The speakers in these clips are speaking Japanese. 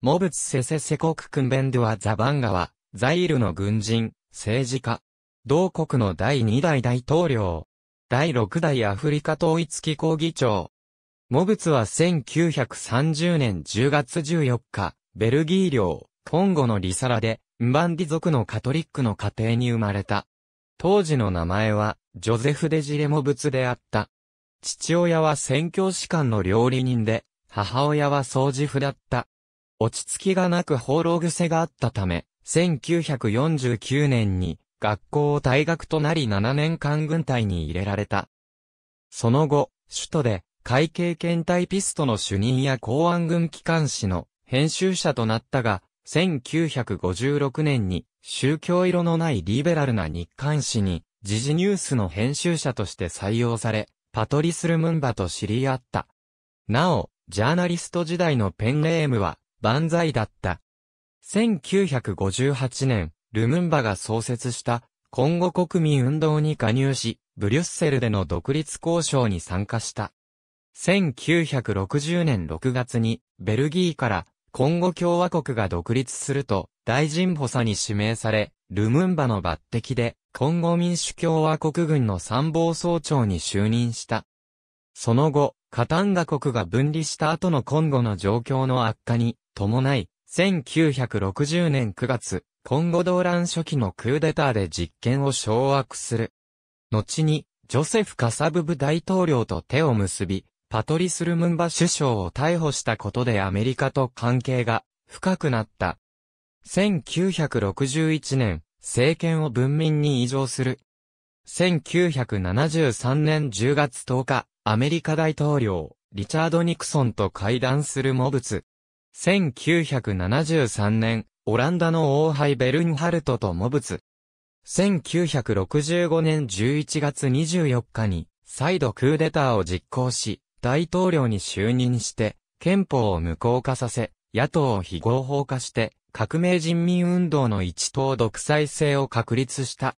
モブツセセセ国訓ドではザバンガは、ザイールの軍人、政治家。同国の第2代大統領。第6代アフリカ統一機構議長。モブツは1930年10月14日、ベルギー領、コンゴのリサラで、ンバンディ族のカトリックの家庭に生まれた。当時の名前は、ジョゼフ・デジレモブツであった。父親は宣教師官の料理人で、母親は掃除婦だった。落ち着きがなく放浪癖があったため、1949年に学校を退学となり7年間軍隊に入れられた。その後、首都で会計検体ピストの主任や公安軍機関士の編集者となったが、1956年に宗教色のないリベラルな日刊誌に時事ニュースの編集者として採用され、パトリス・ルムンバと知り合った。なお、ジャーナリスト時代のペンネームは万歳だった。1958年、ルムンバが創設した、コンゴ国民運動に加入し、ブリュッセルでの独立交渉に参加した。1960年6月に、ベルギーから、コンゴ共和国が独立すると、大臣補佐に指名され、ルムンバの抜擢で、コンゴ民主共和国軍の参謀総長に就任した。その後、カタンガ国が分離した後のコンゴの状況の悪化に伴い、1960年9月、コンゴ動乱初期のクーデターで実権を掌握する。後に、ジョセフ・カサブブ大統領と手を結び、パトリス・ルムンバ首相を逮捕したことでアメリカと関係が深くなった。1961年、政権を文民に移譲する。1973年10月10日、アメリカ大統領、リチャード・ニクソンと会談するモブツ。1973年、オランダの王ーベルンハルトとモブツ。1965年11月24日に、再度クーデターを実行し、大統領に就任して、憲法を無効化させ、野党を非合法化して、革命人民運動の一党独裁制を確立した。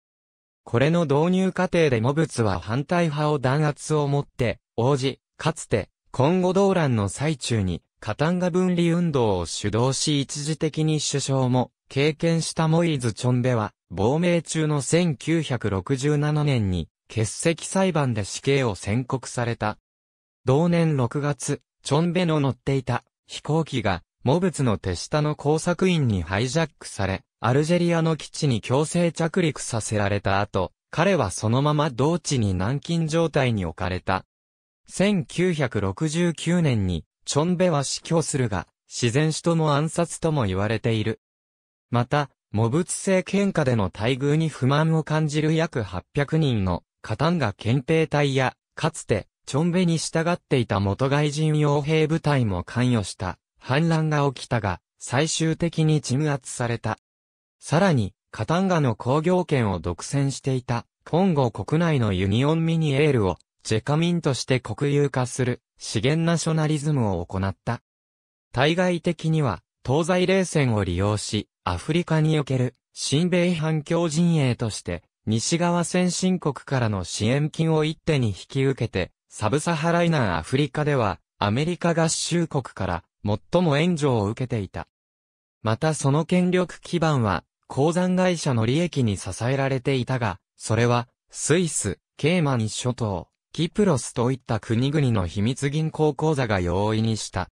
これの導入過程でモツは反対派を弾圧をもって、応じ、かつて、今後動乱の最中に、カタンガ分離運動を主導し一時的に首相も経験したモイズ・チョンベは、亡命中の1967年に欠席裁判で死刑を宣告された。同年6月、チョンベの乗っていた飛行機が、モブツの手下の工作員にハイジャックされ、アルジェリアの基地に強制着陸させられた後、彼はそのまま同地に軟禁状態に置かれた。1969年に、チョンベは死去するが、自然死とも暗殺とも言われている。また、ブ物性喧嘩での待遇に不満を感じる約800人の、カタンガ憲兵隊や、かつて、チョンベに従っていた元外人傭兵部隊も関与した、反乱が起きたが、最終的に鎮圧された。さらに、カタンガの工業権を独占していた、コンゴ国内のユニオンミニエールを、ジェカミンとして国有化する、資源ナショナリズムを行った。対外的には、東西冷戦を利用し、アフリカにおける、新米反共陣営として、西側先進国からの支援金を一手に引き受けて、サブサハライナアフリカでは、アメリカ合衆国から、最も援助を受けていた。またその権力基盤は、鉱山会社の利益に支えられていたが、それは、スイス、ケーマン諸島、キプロスといった国々の秘密銀行口座が容易にした。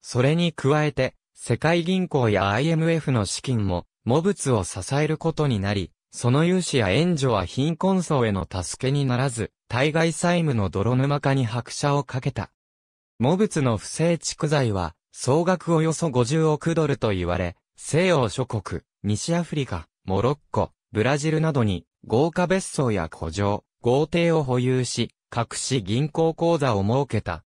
それに加えて、世界銀行や IMF の資金も、モブツを支えることになり、その融資や援助は貧困層への助けにならず、対外債務の泥沼化に拍車をかけた。モブツの不正蓄財は、総額およそ50億ドルと言われ、西欧諸国、西アフリカ、モロッコ、ブラジルなどに豪華別荘や古城、豪邸を保有し、隠し銀行口座を設けた。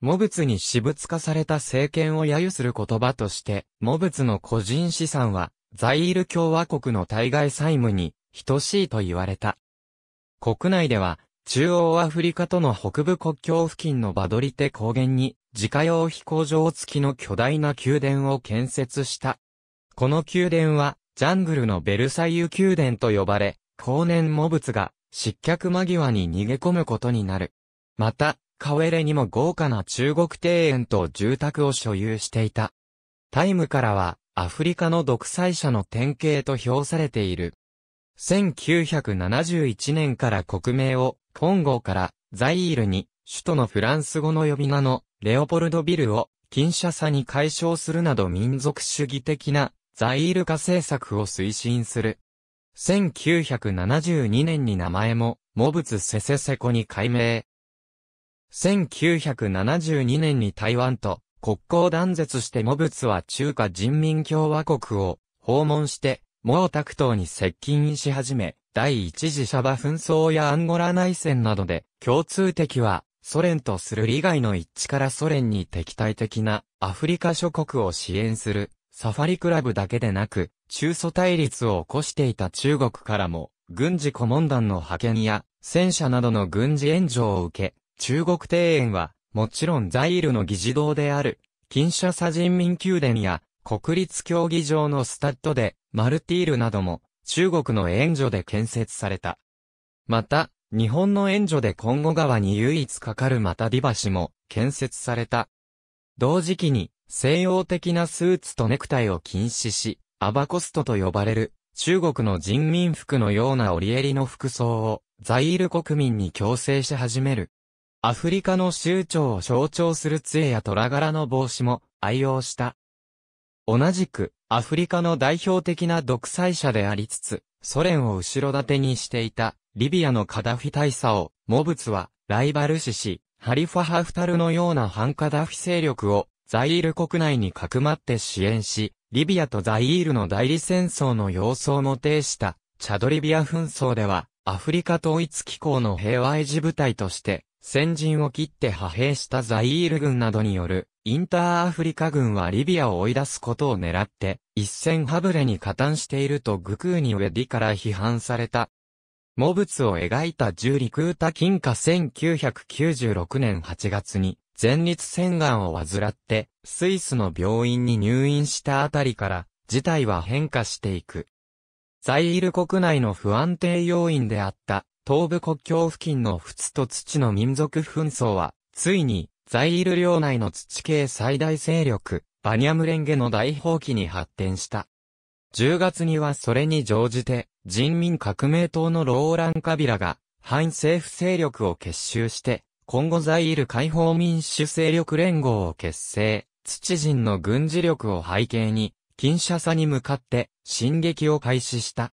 モブツに私物化された政権を揶揄する言葉として、モブツの個人資産は、ザイール共和国の対外債務に等しいと言われた。国内では、中央アフリカとの北部国境付近のバドリテ高原に、自家用飛行場付きの巨大な宮殿を建設したこの宮殿は、ジャングルのベルサイユ宮殿と呼ばれ、後年モブツが失脚間際に逃げ込むことになる。また、カウェレにも豪華な中国庭園と住宅を所有していた。タイムからは、アフリカの独裁者の典型と評されている。1971年から国名を、コンゴからザイールに、首都のフランス語の呼び名のレオポルドビルを、キンシャサに解消するなど民族主義的なザイール化政策を推進する。1972年に名前も、モブツセセセコに改名。1972年に台湾と国交断絶してモブツは中華人民共和国を訪問して、毛沢東に接近し始め、第一次シャバ紛争やアンゴラ内戦などで、共通敵は、ソ連とする利害の一致からソ連に敵対的なアフリカ諸国を支援するサファリクラブだけでなく、中祖対立を起こしていた中国からも、軍事顧問団の派遣や、戦車などの軍事援助を受け、中国庭園は、もちろんザイールの議事堂である、金社社人民宮殿や、国立競技場のスタッドで、マルティールなども、中国の援助で建設された。また、日本の援助でコンゴ川に唯一かかるマタディ橋も建設された。同時期に西洋的なスーツとネクタイを禁止し、アバコストと呼ばれる、中国の人民服のような折襟の服装を、ザイール国民に強制し始める。アフリカの州長を象徴する杖や虎柄の帽子も愛用した。同じく、アフリカの代表的な独裁者でありつつ、ソ連を後ろ盾にしていた、リビアのカダフィ大佐を、モブツは、ライバル視し、ハリファハフタルのような反カダフィ勢力を、ザイール国内にかくまって支援し、リビアとザイールの代理戦争の様相も呈したチャドリビア紛争では、アフリカ統一機構の平和維持部隊として、先陣を切って派兵したザイール軍などによる、インターアフリカ軍はリビアを追い出すことを狙って、一戦はぶれに加担しているとグクーニウェディから批判された。モ物を描いた十リクータ金貨1996年8月に、前立腺がんを患って、スイスの病院に入院したあたりから、事態は変化していく。ザイール国内の不安定要因であった、東部国境付近の仏と土の民族紛争は、ついに、ザイール領内の土系最大勢力、バニャムレンゲの大放棄に発展した。10月にはそれに乗じて、人民革命党のローラン・カビラが、反政府勢力を結集して、今後ザイール解放民主勢力連合を結成、土人の軍事力を背景に、金シャサに向かって進撃を開始した。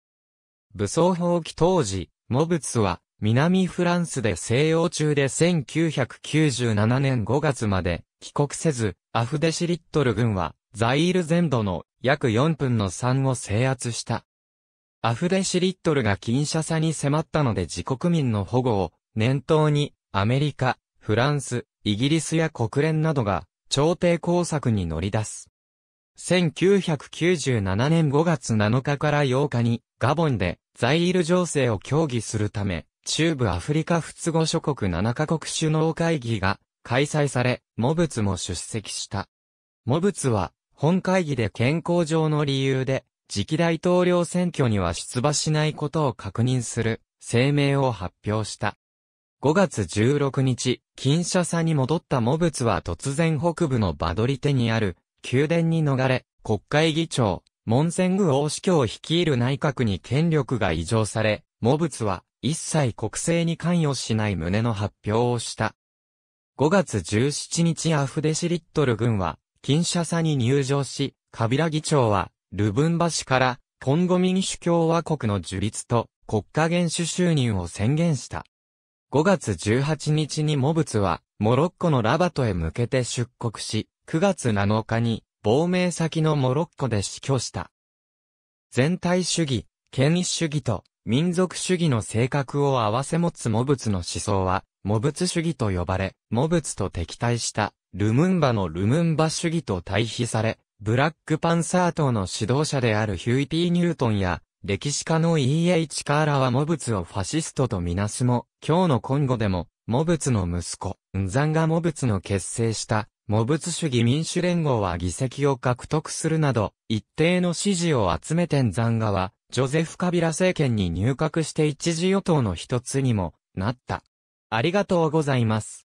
武装放棄当時、モブツは南フランスで西洋中で1997年5月まで帰国せず、アフデシリットル軍はザイール全土の約4分の3を制圧した。アフデシリットルが金シャサに迫ったので自国民の保護を念頭にアメリカ、フランス、イギリスや国連などが、朝廷工作に乗り出す。1997年5月7日から8日に、ガボンで、ザイール情勢を協議するため、中部アフリカ仏語諸国7カ国首脳会議が開催され、モブツも出席した。モブツは、本会議で健康上の理由で、次期大統領選挙には出馬しないことを確認する声明を発表した。5月16日、金シャサに戻ったモブツは突然北部のバドリテにある宮殿に逃れ、国会議長、モンセング王司教を率いる内閣に権力が移譲され、モブツは一切国政に関与しない旨の発表をした。5月17日アフデシリットル軍は、金シャサに入場し、カビラ議長は、ルブンバ市から、コンゴ民主共和国の樹立と国家元首就任を宣言した。5月18日にモブツは、モロッコのラバトへ向けて出国し、9月7日に、亡命先のモロッコで死去した。全体主義、権威主義と民族主義の性格を合わせ持つモブツの思想は、モブツ主義と呼ばれ、モブツと敵対した、ルムンバのルムンバ主義と対比され、ブラックパンサー党の指導者であるヒューイピー・ニュートンや、歴史家の E.H. カーラはモブツをファシストとみなすも、今日の今後でも、モブツの息子、ンザンがモブツの結成した、モブツ主義民主連合は議席を獲得するなど、一定の支持を集めてンザンガは、ジョゼフ・カビラ政権に入閣して一時与党の一つにもなった。ありがとうございます。